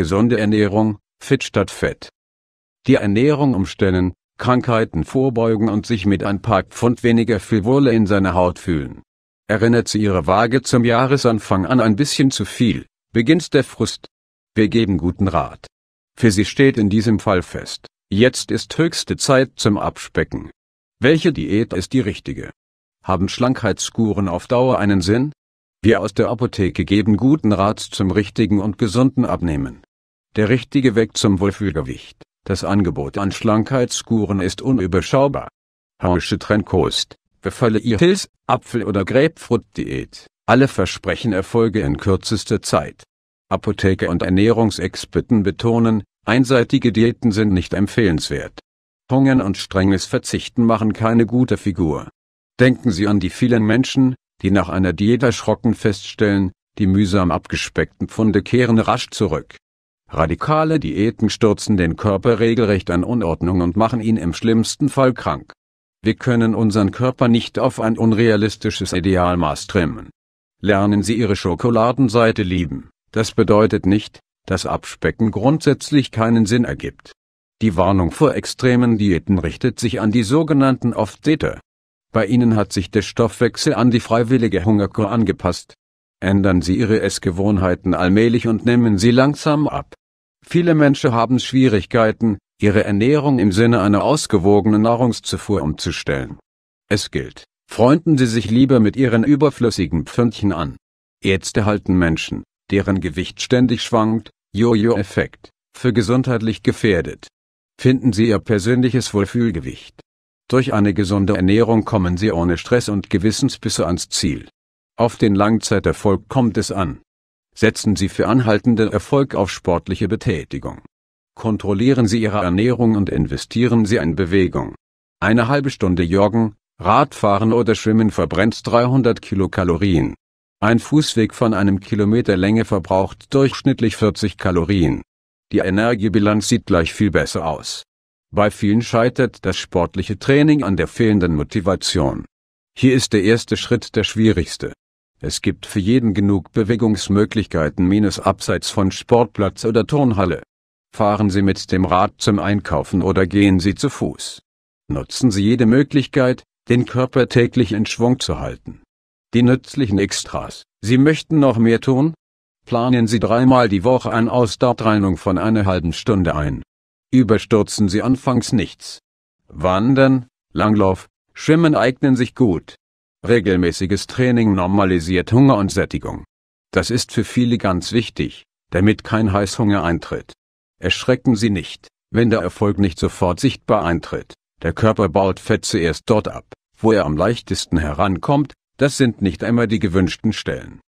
gesunde Ernährung, Fit statt Fett. Die Ernährung umstellen, Krankheiten vorbeugen und sich mit ein paar Pfund weniger viel Wohle in seiner Haut fühlen. Erinnert sie ihre Waage zum Jahresanfang an ein bisschen zu viel, beginnt der Frust. Wir geben guten Rat. Für sie steht in diesem Fall fest, jetzt ist höchste Zeit zum Abspecken. Welche Diät ist die richtige? Haben Schlankheitskuren auf Dauer einen Sinn? Wir aus der Apotheke geben guten Rat zum richtigen und gesunden Abnehmen. Der richtige Weg zum Wohlfühlgewicht, das Angebot an Schlankheitskuren ist unüberschaubar. Hausche Trennkost, befalle ihr Pilz, Apfel- oder Grapefruit-Diät, alle versprechen Erfolge in kürzester Zeit. Apotheker und Ernährungsexperten betonen, einseitige Diäten sind nicht empfehlenswert. Hungern und strenges Verzichten machen keine gute Figur. Denken Sie an die vielen Menschen, die nach einer Diät erschrocken feststellen, die mühsam abgespeckten Pfunde kehren rasch zurück. Radikale Diäten stürzen den Körper regelrecht an Unordnung und machen ihn im schlimmsten Fall krank. Wir können unseren Körper nicht auf ein unrealistisches Idealmaß trimmen. Lernen Sie Ihre Schokoladenseite lieben, das bedeutet nicht, dass Abspecken grundsätzlich keinen Sinn ergibt. Die Warnung vor extremen Diäten richtet sich an die sogenannten Off-Dieter. Bei ihnen hat sich der Stoffwechsel an die freiwillige Hungerkur angepasst. Ändern Sie Ihre Essgewohnheiten allmählich und nehmen Sie langsam ab. Viele Menschen haben Schwierigkeiten, ihre Ernährung im Sinne einer ausgewogenen Nahrungszufuhr umzustellen. Es gilt, freunden Sie sich lieber mit Ihren überflüssigen Pfündchen an. Ärzte halten Menschen, deren Gewicht ständig schwankt, Jojo-Effekt, für gesundheitlich gefährdet. Finden Sie Ihr persönliches Wohlfühlgewicht. Durch eine gesunde Ernährung kommen Sie ohne Stress und Gewissensbisse ans Ziel. Auf den Langzeiterfolg kommt es an. Setzen Sie für anhaltenden Erfolg auf sportliche Betätigung. Kontrollieren Sie Ihre Ernährung und investieren Sie in Bewegung. Eine halbe Stunde Joggen, Radfahren oder Schwimmen verbrennt 300 Kilokalorien. Ein Fußweg von einem Kilometer Länge verbraucht durchschnittlich 40 Kalorien. Die Energiebilanz sieht gleich viel besser aus. Bei vielen scheitert das sportliche Training an der fehlenden Motivation. Hier ist der erste Schritt der schwierigste. Es gibt für jeden genug Bewegungsmöglichkeiten minus abseits von Sportplatz oder Turnhalle. Fahren Sie mit dem Rad zum Einkaufen oder gehen Sie zu Fuß. Nutzen Sie jede Möglichkeit, den Körper täglich in Schwung zu halten. Die nützlichen Extras. Sie möchten noch mehr tun? Planen Sie dreimal die Woche ein Ausdauertraining von einer halben Stunde ein. Überstürzen Sie anfangs nichts. Wandern, Langlauf, Schwimmen eignen sich gut. Regelmäßiges Training normalisiert Hunger und Sättigung. Das ist für viele ganz wichtig, damit kein Heißhunger eintritt. Erschrecken Sie nicht, wenn der Erfolg nicht sofort sichtbar eintritt. Der Körper baut Fett zuerst dort ab, wo er am leichtesten herankommt, das sind nicht immer die gewünschten Stellen.